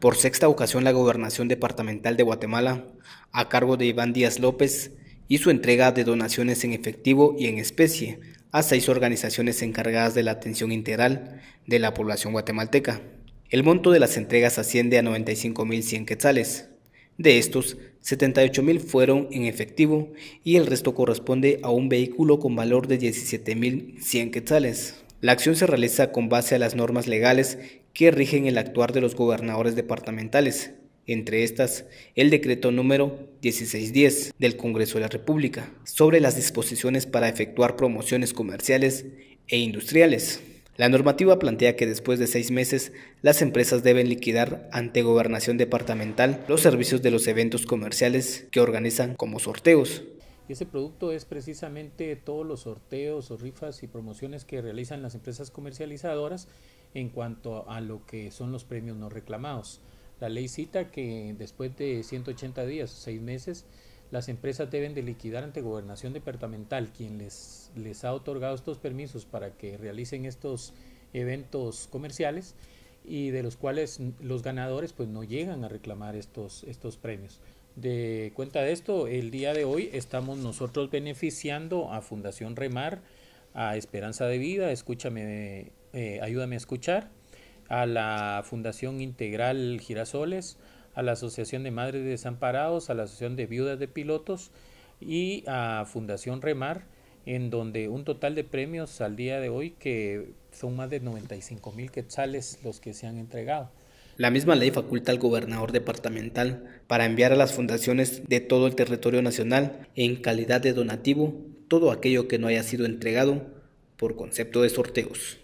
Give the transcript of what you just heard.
Por sexta ocasión la Gobernación Departamental de Guatemala, a cargo de Iván Díaz López, hizo entrega de donaciones en efectivo y en especie a seis organizaciones encargadas de la atención integral de la población guatemalteca. El monto de las entregas asciende a 95.100 quetzales. De estos, 78.000 fueron en efectivo y el resto corresponde a un vehículo con valor de 17.100 quetzales. La acción se realiza con base a las normas legales que rigen el actuar de los gobernadores departamentales, entre estas el decreto número 1610 del Congreso de la República sobre las disposiciones para efectuar promociones comerciales e industriales. La normativa plantea que después de seis meses las empresas deben liquidar ante gobernación departamental los servicios de los eventos comerciales que organizan como sorteos, y ese producto es precisamente todos los sorteos o rifas y promociones que realizan las empresas comercializadoras en cuanto a lo que son los premios no reclamados. La ley cita que después de 180 días, o 6 meses, las empresas deben de liquidar ante gobernación departamental quien les, les ha otorgado estos permisos para que realicen estos eventos comerciales y de los cuales los ganadores pues no llegan a reclamar estos, estos premios de cuenta de esto, el día de hoy estamos nosotros beneficiando a Fundación Remar, a Esperanza de Vida, escúchame, eh, ayúdame a escuchar, a la Fundación Integral Girasoles, a la Asociación de Madres Desamparados, a la Asociación de Viudas de Pilotos y a Fundación Remar, en donde un total de premios al día de hoy que son más de 95 mil quetzales los que se han entregado. La misma ley faculta al gobernador departamental para enviar a las fundaciones de todo el territorio nacional, en calidad de donativo, todo aquello que no haya sido entregado por concepto de sorteos.